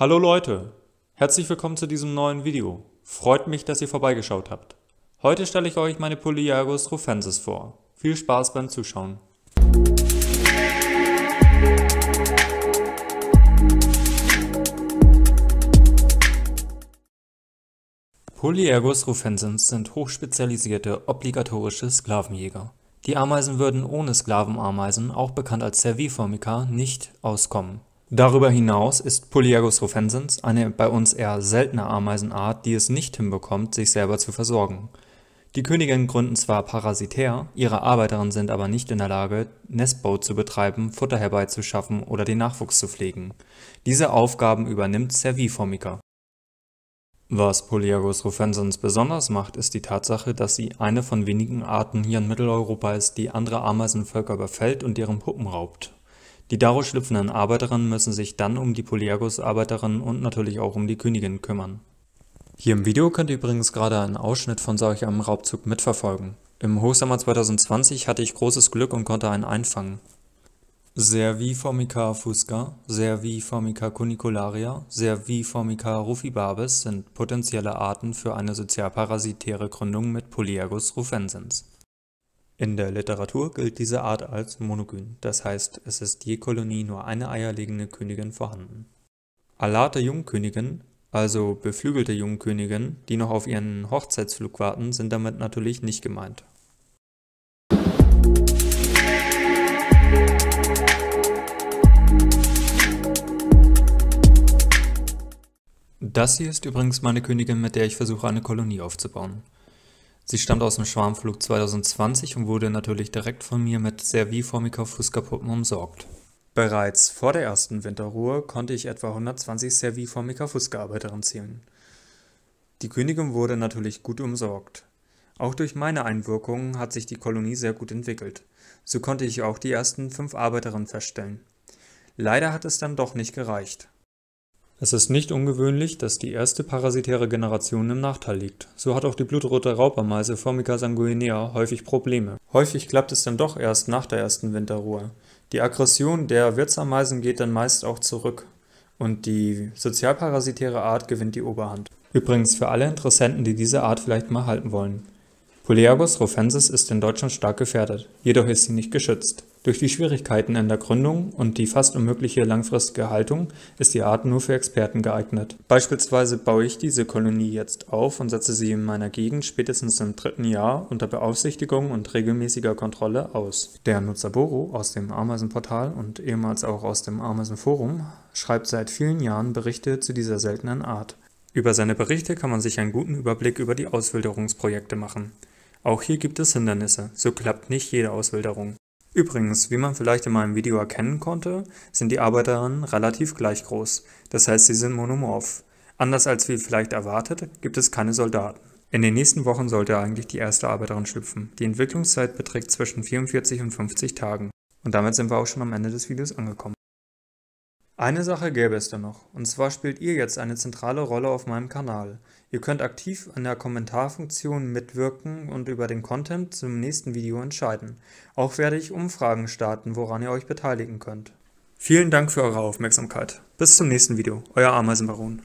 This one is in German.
Hallo Leute, herzlich willkommen zu diesem neuen Video. Freut mich, dass ihr vorbeigeschaut habt. Heute stelle ich euch meine Polyagus rufensis vor. Viel Spaß beim Zuschauen. Polyergus rufensis sind hochspezialisierte, obligatorische Sklavenjäger. Die Ameisen würden ohne Sklavenameisen, auch bekannt als Serviformica, nicht auskommen. Darüber hinaus ist Polyagus rufensens eine bei uns eher seltene Ameisenart, die es nicht hinbekommt, sich selber zu versorgen. Die Königin gründen zwar parasitär, ihre Arbeiterinnen sind aber nicht in der Lage, Nestbau zu betreiben, Futter herbeizuschaffen oder den Nachwuchs zu pflegen. Diese Aufgaben übernimmt Serviformica. Was Polyagus rufensens besonders macht, ist die Tatsache, dass sie eine von wenigen Arten hier in Mitteleuropa ist, die andere Ameisenvölker überfällt und deren Puppen raubt. Die daraus schlüpfenden Arbeiterinnen müssen sich dann um die Poliagos-Arbeiterinnen und natürlich auch um die Königin kümmern. Hier im Video könnt ihr übrigens gerade einen Ausschnitt von solch einem Raubzug mitverfolgen. Im Hochsommer 2020 hatte ich großes Glück und konnte einen einfangen. Servi formica fusca, Servi formica cunicularia, Servi formica rufibabes sind potenzielle Arten für eine sozialparasitäre Gründung mit Poliagus rufensens. In der Literatur gilt diese Art als monogyn, das heißt, es ist je Kolonie nur eine eierlegende Königin vorhanden. Alate Jungkönigin, also beflügelte Jungkönigin, die noch auf ihren Hochzeitsflug warten, sind damit natürlich nicht gemeint. Das hier ist übrigens meine Königin, mit der ich versuche, eine Kolonie aufzubauen. Sie stammt aus dem Schwarmflug 2020 und wurde natürlich direkt von mir mit serviformica wie Fusca-Puppen umsorgt. Bereits vor der ersten Winterruhe konnte ich etwa 120 Serviformica Fusca-Arbeiterinnen zählen. Die Königin wurde natürlich gut umsorgt. Auch durch meine Einwirkungen hat sich die Kolonie sehr gut entwickelt. So konnte ich auch die ersten fünf Arbeiterinnen feststellen. Leider hat es dann doch nicht gereicht. Es ist nicht ungewöhnlich, dass die erste parasitäre Generation im Nachteil liegt. So hat auch die blutrote Raubameise Formica sanguinea häufig Probleme. Häufig klappt es dann doch erst nach der ersten Winterruhe. Die Aggression der Wirtsameisen geht dann meist auch zurück und die sozialparasitäre Art gewinnt die Oberhand. Übrigens für alle Interessenten, die diese Art vielleicht mal halten wollen. Coleagus rufensis ist in Deutschland stark gefährdet, jedoch ist sie nicht geschützt. Durch die Schwierigkeiten in der Gründung und die fast unmögliche langfristige Haltung ist die Art nur für Experten geeignet. Beispielsweise baue ich diese Kolonie jetzt auf und setze sie in meiner Gegend spätestens im dritten Jahr unter Beaufsichtigung und regelmäßiger Kontrolle aus. Der Nutzer Boro aus dem Ameisenportal und ehemals auch aus dem Ameisenforum schreibt seit vielen Jahren Berichte zu dieser seltenen Art. Über seine Berichte kann man sich einen guten Überblick über die Auswilderungsprojekte machen. Auch hier gibt es Hindernisse, so klappt nicht jede Auswilderung. Übrigens, wie man vielleicht in meinem Video erkennen konnte, sind die Arbeiterinnen relativ gleich groß, das heißt sie sind monomorph. Anders als wie vielleicht erwartet, gibt es keine Soldaten. In den nächsten Wochen sollte eigentlich die erste Arbeiterin schlüpfen. Die Entwicklungszeit beträgt zwischen 44 und 50 Tagen. Und damit sind wir auch schon am Ende des Videos angekommen. Eine Sache gäbe es noch, und zwar spielt ihr jetzt eine zentrale Rolle auf meinem Kanal. Ihr könnt aktiv an der Kommentarfunktion mitwirken und über den Content zum nächsten Video entscheiden. Auch werde ich Umfragen starten, woran ihr euch beteiligen könnt. Vielen Dank für eure Aufmerksamkeit. Bis zum nächsten Video, euer Ameisenbaron.